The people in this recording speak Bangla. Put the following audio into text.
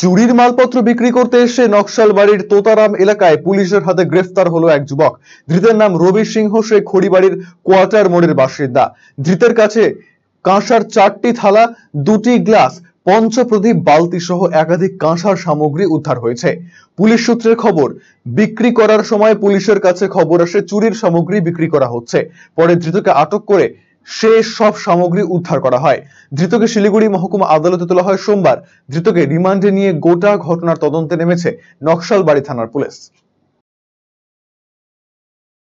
চুরির মালপত্র বিক্রি করতে এসে বাড়ির তোতারাম এলাকায় পুলিশের হাতে গ্রেফতার হলো এক যুবক ধৃতের নাম রবি সিংহ সে খড়িবাড়ির কোয়ার্টার মোড়ের বাসিন্দা ধৃতের কাছে কাঁসার চারটি থালা দুটি গ্লাস পঞ্চপ্রদীপ বালতি সহ একাধিক কাঁসার সামগ্রী উদ্ধার হয়েছে পুলিশ সূত্রের খবর বিক্রি করার সময় পুলিশের কাছে খবর আসে চুরির সামগ্রী বিক্রি করা হচ্ছে পরে ধৃতকে আটক করে সে সব সামগ্রী উদ্ধার করা হয় ধৃতকে শিলিগুড়ি মহকুমা আদালতে তোলা হয় সোমবার ধৃতকে রিমান্ডে নিয়ে গোটা ঘটনার তদন্তে নেমেছে নকশালবাড়ি থানার পুলিশ